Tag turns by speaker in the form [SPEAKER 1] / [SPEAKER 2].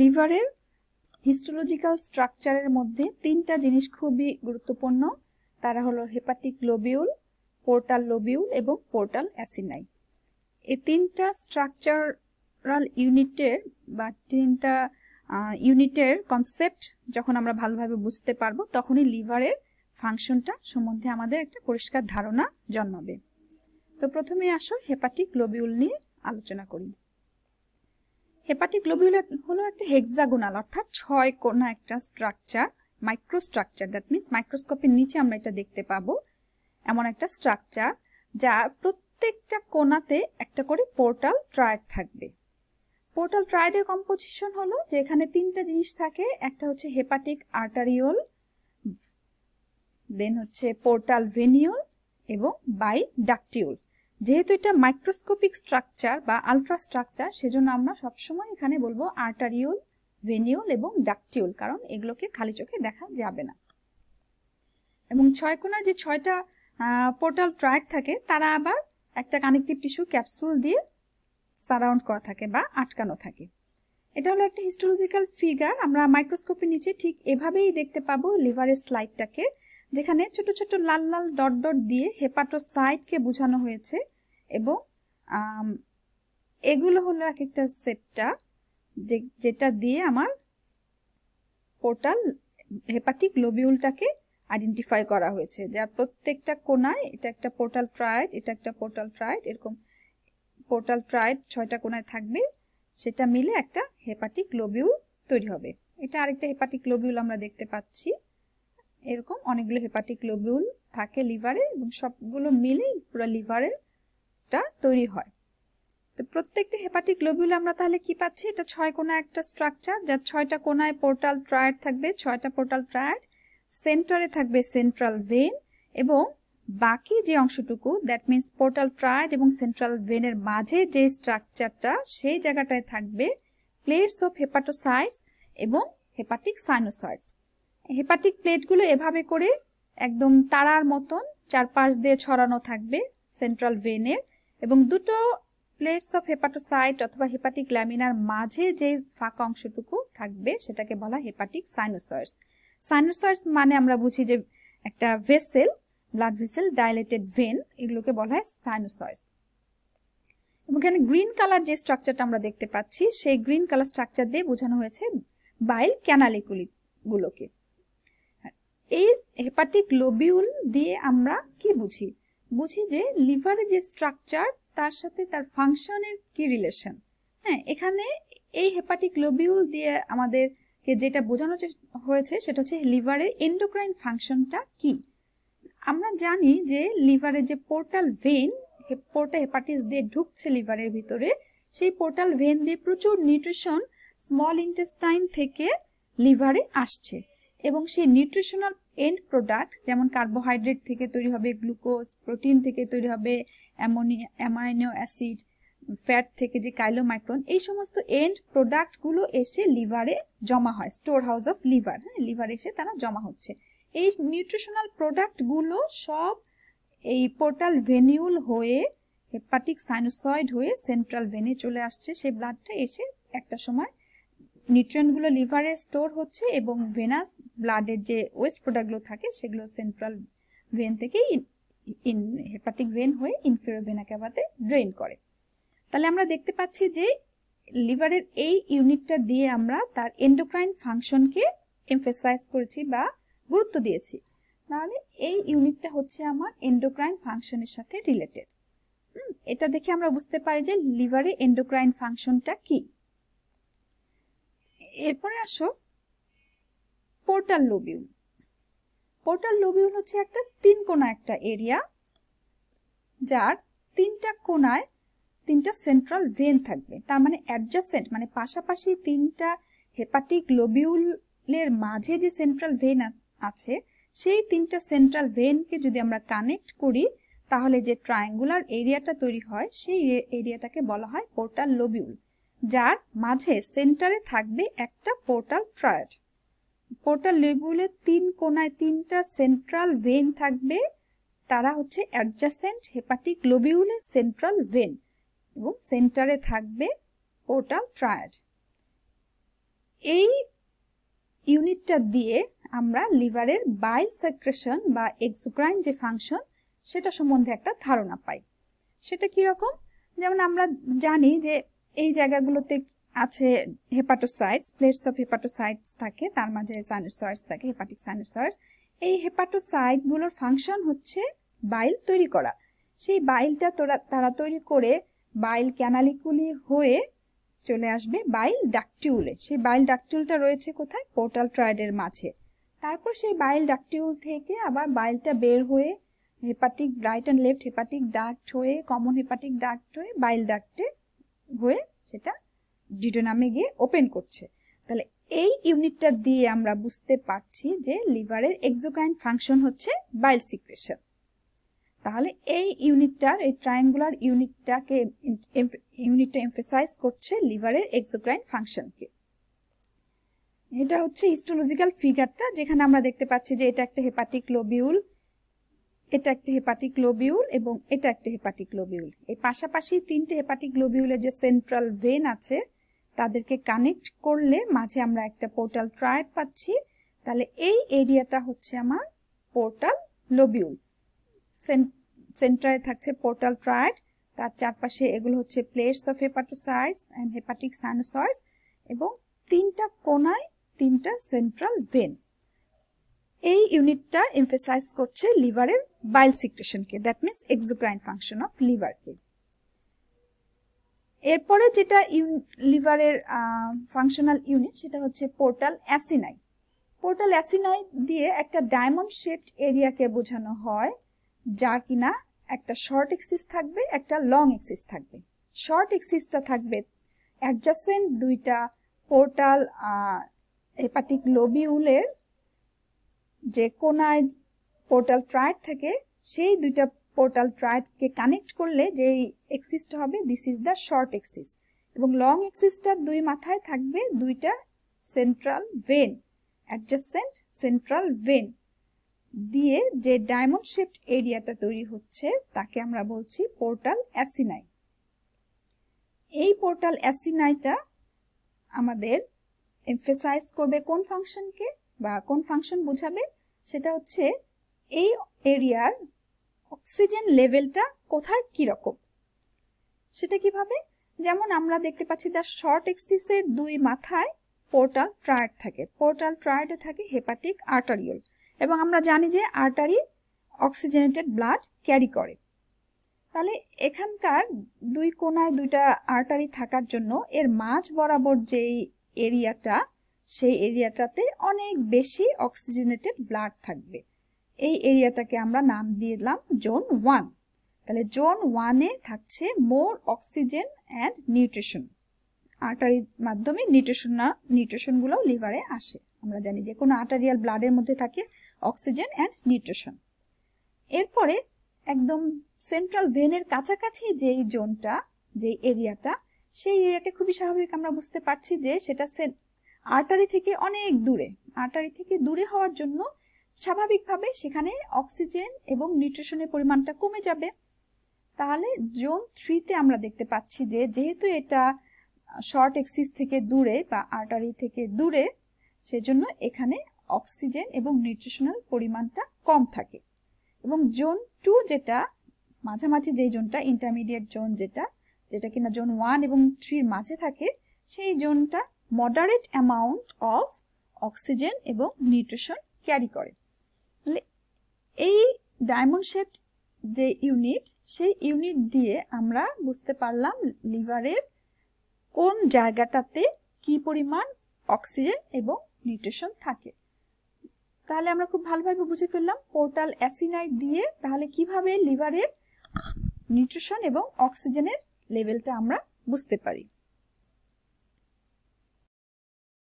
[SPEAKER 1] লিভারের হিস্টোলজিক্যাল স্ট্রাকচারের মধ্যে তিনটা জিনিস খুবই গুরুত্বপূর্ণ তারা হলো হেপাটিক লোবিউল পোর্টাল লোবিউল এবং পোর্টাল অ্যাসিনাই এই তিনটা স্ট্রাকচারাল ইউনিটের বা তিনটা ইউনিটের কনসেপ্ট যখন আমরা ভালোভাবে বুঝতে পারবো তখনই লিভারের ফাংশনটা সম্বন্ধে আমাদের একটা পরিষ্কার ধারণা জন্মাবে তো প্রথমে আসো হেপাটিক লোবিউল নিয়ে আলোচনা করি হেপাটিগ্লোবিউলেট হলো একটা হেক্সাগোনাল অর্থাৎ ছয় কোনা একটা স্ট্রাকচার মাইক্রোস্ট্রাকচার দ্যাট মিনস মাইক্রোস্কোপের নিচে আমরা এটা দেখতে পাবো এমন একটা স্ট্রাকচার যা প্রত্যেকটা কোনাতে একটা করে পোর্টাল ট্রায়েড থাকবে পোর্টাল ট্রায়েডের কম্পোজিশন হলো যে এখানে তিনটা জিনিস থাকে একটা হচ্ছে হেপাটিক আর্টারিওল দেন হচ্ছে পোর্টাল ভেনিওল এবং বাই ডাকটিউল যেহেতু এটা মাইক্রোস্কোপিক স্ট্রাকচার বা আলট্রা স্ট্রাকচার সেজন্য আমরা সবসময় এখানে বলবো আর্টারিউল ভেনিউল এবং ডাকটিউল কারণ এগুলোকে খালি চোখে দেখা যাবে না এবং ছয় কোনার যে ছয়টা পোর্টাল ট্রাক থাকে তারা আবার একটা কানেকটিভ টিস্যু ক্যাপসুল দিয়ে সারাউন্ড করা থাকে বা আটকানো থাকে এটা হলো একটা হিস্টোলজিক্যাল ফিগার আমরা মাইক্রোস্কোপের নিচে ঠিক এভাবেই দেখতে পাবো লিভারের স্লাইডটাকে যেখানে ছোট ছোট লাল লাল ডট ডট দিয়ে হেপাটোসাইটকে বোঝানো হয়েছে এবং এগুলো হলো এক একটা সেপটা যে যেটা দিয়ে আমার পোর্টাল হেপাটিক লোবিউলটাকে আইডেন্টিফাই করা হয়েছে যার প্রত্যেকটা কোনায় এটা একটা পোর্টাল ট্রায়েড এটা একটা পোর্টাল ট্রায়েড এরকম পোর্টাল ট্রায়েড ছয়টা কোনায় থাকবে সেটা মিলে একটা হেপাটিক লোবিউল তৈরি হবে এটা আরেকটা হেপাটিক লোবিউল আমরা দেখতে পাচ্ছি এরকম অনেকগুলো হেপাটিক লোবিউল থাকে লিভারে এবং সবগুলো মিলেই পুরো লিভারের টা তৈরি হয় তো প্রত্যেকটা হেপাটিক গ্লোবিউলে আমরা তাহলে কি পাচ্ছি এটা ছয় কোনা একটা স্ট্রাকচার যার ছয়টা কোনায় পোর্টাল ট্রায়ার থাকবে ছয়টা পোর্টাল ট্রায়ার সেন্টারে থাকবে সেন্ট্রাল ভেন এবং বাকি যে অংশটুকু দ্যাট মিনস পোর্টাল ট্রায়ার এবং সেন্ট্রাল ভেনের মাঝে যে স্ট্রাকচারটা সেই জায়গাটায় থাকবে প্লেটস অফ হেপাটোসাইটস এবং হেপাটিক সাইনোসয়েডস হেপাটিক প্লেটগুলো এভাবে করে একদম তারার মতন চারপাশ দিয়ে ছড়ানো থাকবে সেন্ট্রাল ভেনের এবং দুটো প্লেটস অফ হেপাটোসাইট অথবা হেপাটিক ল্যামিনার মাঝে যে ফাঁকা অংশটুকু থাকবে সেটাকে বলা হেপাটিক সাইনোসয়েস সাইনোসয়েস মানে আমরা বুঝি যে একটা vessel blood vessel dilated vein এগুলোকে বলা হয় সাইনোসয়েস এবং এখানে গ্রিন কালার যে স্ট্রাকচারটা আমরা দেখতে পাচ্ছি সেই গ্রিন কালার স্ট্রাকচার দিয়ে বোঝানো হয়েছে বাইল ক্যানালিকুলি গুলোকে এই হেপাটিক লোবিউল দিয়ে আমরা কি বুঝি বুঝি যে লিভারের যে স্ট্রাকচার তার সাথে তার ফাংশনের কি রিলেশন হ্যাঁ এখানে এই হেপাটিক লোবিউল দিয়ে আমাদেরকে যেটা বোঝানো হয়েছে সেটা হচ্ছে লিভারের এন্ডোক্রাইন ফাংশনটা কি আমরা জানি যে লিভারের যে পোর্টাল ভেন পোর্টা হেপাটিস দিয়ে ঢুকছে লিভারের ভিতরে সেই পোর্টাল ভেন দিয়ে প্রচুর নিউট্রিশন স্মল ইন্টেস্টাইন থেকে লিভারে আসছে এবং সেই নিউট্রিশনাল এন্ড প্রোডাক্ট যেমন কার্বোহাইড্রেট থেকে তৈরি হবে গ্লুকোজ প্রোটিন থেকে তৈরি হবে অ্যামোনিয়া অ্যামাইনো অ্যাসিড ফ্যাট থেকে যে কাইলোমাইক্রন এই সমস্ত এন্ড প্রোডাক্টগুলো এসে লিভারে জমা হয় স্টোর হাউস অফ লিভার হ্যাঁ লিভারে এসে তারা জমা হচ্ছে এই নিউট্রিশনাল প্রোডাক্টগুলো সব এই পোর্টাল ভেনিউল হয়ে হেপাটিক সাইনোসয়েড হয়ে সেন্ট্রাল ভেনে চলে আসছে সেই ব্লাডটা এসে একটা সময় নিউট্রিয়েন্টগুলো লিভারে স্টোর হচ্ছে এবং ভেনাস ব্লাডের যে ওয়েস্ট প্রোডাক্টগুলো থাকে সেগুলো সেন্ট্রাল ভেন থেকে ইন হেপাটিক ভেন হয়ে ইনফেরিয়র ভেনা ড্রেন করে তাহলে আমরা দেখতে পাচ্ছি যে লিভারের এই ইউনিটটা দিয়ে আমরা তার এন্ডোক্রাইন ফাংশনকে এমফেসাইজ করেছি বা গুরুত্ব দিয়েছি তাহলে এই ইউনিটটা হচ্ছে আমার এন্ডোক্রাইন ফাংশনের সাথে রিলেটেড এটা দেখে আমরা বুঝতে পারি যে লিভারে এন্ডোক্রাইন ফাংশনটা কী এরপরে আসো পোর্টাল লোবিউল পোর্টাল লোবিউল হচ্ছে একটা তিন কোনা একটা এরিয়া যার তিনটা কোনায় তিনটা সেন্ট্রাল ভেন থাকবে তার মানে অ্যাডজাসেন্ট মানে পাশাপাশি তিনটা হেপাটিক লোবিউলের মাঝে যে সেন্ট্রাল ভেন আছে সেই তিনটা সেন্ট্রাল ভেনকে যদি আমরা কানেক্ট করি তাহলে যে ট্রায়াঙ্গুলার এরিয়াটা তৈরি হয় সেই এরিয়াটাকে বলা হয় পোর্টাল লোবিউল যার মাঝে সেন্টারে থাকবে একটা পোর্টাল ট্রায়েড পোর্টাল লেবুলের তিন কোনায় তিনটা সেন্ট্রাল ভেন থাকবে তারা হচ্ছে অ্যাডজাসেন্ট হেপাটিক লোবিউলের সেন্ট্রাল ভেন এবং সেন্টারে থাকবে পোর্টাল ট্রায়েড এই ইউনিটটা দিয়ে আমরা লিভারের বাইল সেক্রেশন বা এক্সোক্রাইন যে ফাংশন সেটা সম্বন্ধে একটা ধারণা পাই সেটা কীরকম যেমন আমরা জানি যে এই জায়গাগুলোতে আছে হেপাটোসাইটস প্লেটস অফ হেপাটোসাইটস থাকে তার মাঝে সাইনোসয়েডস থাকে হেপাটিক সাইনোসয়েডস এই হেপাটোসাইটগুলোর ফাংশন হচ্ছে বাইল তৈরি করা সেই বাইলটা তোরা তারা তৈরি করে বাইল ক্যানালিকুলি হয়ে চলে আসবে বাইল ডাকটিউলে সেই বাইল ডাকটিউলটা রয়েছে কোথায় পোর্টাল ট্রয়েডের মাঝে তারপর সেই বাইল ডাকটিউল থেকে আবার বাইলটা বের হয়ে hepatic right and left hepatic duct হয়ে কমন হেপাটিক ডাক্ট হয়ে বাইল ডাক্টে হয়ে সেটা ডিডোনামে নামে গিয়ে ওপেন করছে তাহলে এই ইউনিটটা দিয়ে আমরা বুঝতে পারছি যে লিভারের এক্সোক্রাইন ফাংশন হচ্ছে বাইল সিক্রেশন তাহলে এই ইউনিটটার এই ট্রায়াঙ্গুলার ইউনিটটাকে ইউনিটটা এমফেসাইজ করছে লিভারের এক্সোক্রাইন ফাংশনকে এটা হচ্ছে ইস্টোলজিক্যাল ফিগারটা যেখানে আমরা দেখতে পাচ্ছি যে এটা একটা হেপাটিক লোবিউল এটা একটা হেপাটিক লোবিউল এবং এটা একটা হেপাটিক লোবিউল এই পাশাপাশি তিনটে হেপাটিক লোবিউলের যে সেন্ট্রাল ভেন আছে তাদেরকে কানেক্ট করলে মাঝে আমরা একটা পোর্টাল ট্রায়েড পাচ্ছি তাহলে এই এরিয়াটা হচ্ছে আমার পোর্টাল লোবিউল সেন্ট্রালে থাকছে পোর্টাল ট্রায়েড তার চারপাশে এগুলো হচ্ছে plates of hepatocytes and hepatic sinusoids এবং তিনটা কোনায় তিনটা সেন্ট্রাল ভেন এই ইউনিটটা এমফেসাইজ করছে লিভারের বাইল সিক্রেশনকে that means exocrine function of লিভারকে এরপরে যেটা লিভারের ফাংশনাল ইউনিট সেটা হচ্ছে পোর্টাল অ্যাসিনাই পোর্টাল অ্যাসিনাই দিয়ে একটা ডায়মন্ড শেপড এরিয়াকে বোঝানো হয় যা কিনা একটা শর্ট এক্সিস থাকবে একটা লং এক্সিস থাকবে শর্ট এক্সিসটা থাকবে অ্যাডজাসেন্ট দুইটা পোর্টাল হেপাটিক লোবিউলের যে কোনায় পোর্টাল ট্রায়েড থাকে সেই দুইটা পোর্টাল ট্রায়েডকে কানেক্ট করলে যে এক্সিসটা হবে this is the short axis এবং লং এক্সিসটার দুই মাথায় থাকবে দুইটা central vein adjacent central vein দিয়ে যে ডায়মন্ড শেপড এরিয়াটা তৈরি হচ্ছে তাকে আমরা বলছি পোর্টাল অ্যাসিনাই এই পোর্টাল অ্যাসিনাইটা আমাদের এমফেসাইজ করবে কোন ফাংশনকে বা কোন ফাংশন বোঝাবে সেটা হচ্ছে এই এরিয়ার অক্সিজেন লেভেলটা কোথায় কীরকম সেটা কিভাবে যেমন আমরা দেখতে পাচ্ছি তার শর্ট এক্সিসের দুই মাথায় পোর্টাল ট্রায়েড থাকে পোর্টাল ট্রায়েডে থাকে হেপাটিক আর্টারিয়াল এবং আমরা জানি যে আর্টারি অক্সিজেনেটেড ব্লাড ক্যারি করে তাহলে এখানকার দুই কোনায় দুইটা আর্টারি থাকার জন্য এর মাঝ বরাবর যেই এরিয়াটা সেই এরিয়াটাতে অনেক বেশি অক্সিজেনেটেড ব্লাড থাকবে এই এরিয়াটাকে আমরা নাম দিলাম জোন ওয়ান তাহলে জোন ওয়ানে থাকছে মোর অক্সিজেন অ্যান্ড নিউট্রিশন আর্টারির মাধ্যমে নিউট্রিশন না নিউট্রিশনগুলো লিভারে আসে আমরা জানি যে কোনো আর্টারিয়াল ব্লাডের মধ্যে থাকে অক্সিজেন অ্যান্ড নিউট্রিশন এরপরে একদম সেন্ট্রাল ভেনের কাছাকাছি যেই জোনটা যেই এরিয়াটা সেই এরিয়াটা খুবই স্বাভাবিক আমরা বুঝতে পারছি যে সেটা আর্টারি থেকে অনেক দূরে আর্টারি থেকে দূরে হওয়ার জন্য স্বাভাবিকভাবে সেখানে অক্সিজেন এবং নিউট্রিশনের পরিমাণটা কমে যাবে তাহলে জোন থ্রিতে আমরা দেখতে পাচ্ছি যে যেহেতু এটা শর্ট এক্সিস থেকে দূরে বা আর্টারি থেকে দূরে সেজন্য এখানে অক্সিজেন এবং নিউট্রিশনাল পরিমাণটা কম থাকে এবং জোন টু যেটা মাঝামাঝি যেই জোনটা ইন্টারমিডিয়েট জোন যেটা যেটা কিনা জোন ওয়ান এবং থ্রির মাঝে থাকে সেই জোনটা মডারেট অ্যামাউন্ট অফ অক্সিজেন এবং নিউট্রিশন ক্যারি করে তাহলে এই ডায়মন্ড শেপ যে ইউনিট সেই ইউনিট দিয়ে আমরা বুঝতে পারলাম লিভারের কোন জায়গাটাতে কি পরিমাণ অক্সিজেন এবং নিউট্রিশন থাকে তাহলে আমরা খুব ভালোভাবে বুঝে ফেললাম পোর্টাল অ্যাসিনাই দিয়ে তাহলে কিভাবে লিভারের নিউট্রিশন এবং অক্সিজেনের লেভেলটা আমরা বুঝতে পারি